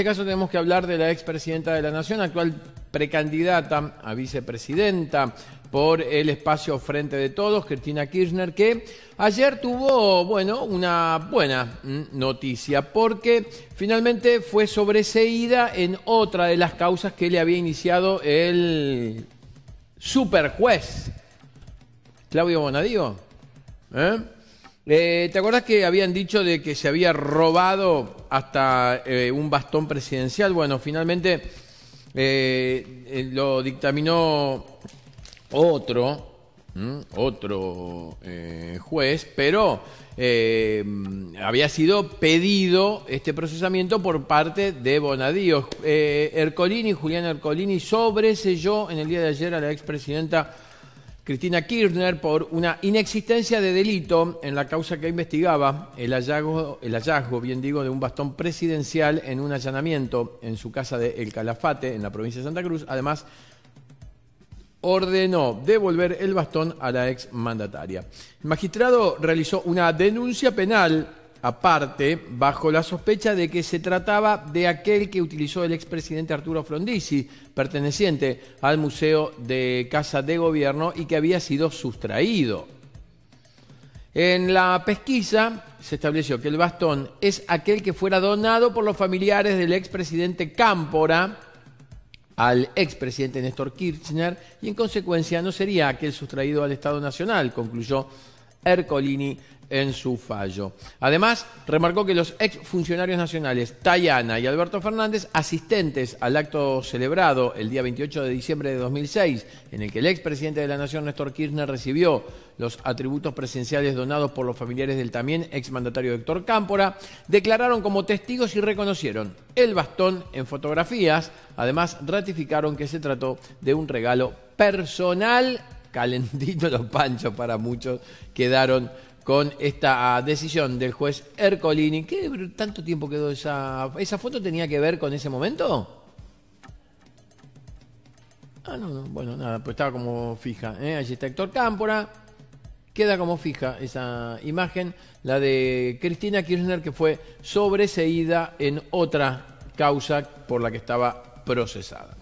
En este caso tenemos que hablar de la expresidenta de la Nación, actual precandidata a vicepresidenta por el espacio Frente de Todos, Cristina Kirchner, que ayer tuvo, bueno, una buena mm, noticia, porque finalmente fue sobreseída en otra de las causas que le había iniciado el superjuez, Claudio Bonadío. ¿Eh? Eh, ¿Te acuerdas que habían dicho de que se había robado hasta eh, un bastón presidencial? Bueno, finalmente eh, lo dictaminó otro, otro juez, pero había sido pedido este procesamiento por parte de Bonadío. Ercolini, Julián Ercolini, sobreselló en el día de ayer a la expresidenta Cristina Kirchner por una inexistencia de delito en la causa que investigaba el hallazgo, el hallazgo, bien digo, de un bastón presidencial en un allanamiento en su casa de El Calafate, en la provincia de Santa Cruz. Además, ordenó devolver el bastón a la ex mandataria. El magistrado realizó una denuncia penal aparte bajo la sospecha de que se trataba de aquel que utilizó el expresidente Arturo Frondizi, perteneciente al Museo de Casa de Gobierno y que había sido sustraído. En la pesquisa se estableció que el bastón es aquel que fuera donado por los familiares del expresidente Cámpora al expresidente Néstor Kirchner y en consecuencia no sería aquel sustraído al Estado Nacional, concluyó Ercolini en su fallo. Además, remarcó que los ex funcionarios nacionales Tayana y Alberto Fernández, asistentes al acto celebrado el día 28 de diciembre de 2006, en el que el expresidente de la Nación, Néstor Kirchner, recibió los atributos presenciales donados por los familiares del también ex Héctor Cámpora, declararon como testigos y reconocieron el bastón en fotografías. Además, ratificaron que se trató de un regalo personal calentitos los panchos para muchos quedaron con esta ah, decisión del juez Ercolini. ¿Qué tanto tiempo quedó esa, esa foto? ¿Tenía que ver con ese momento? Ah, no, no, bueno, nada, pues estaba como fija. ¿eh? Allí está Héctor Cámpora. Queda como fija esa imagen, la de Cristina Kirchner, que fue sobreseída en otra causa por la que estaba procesada.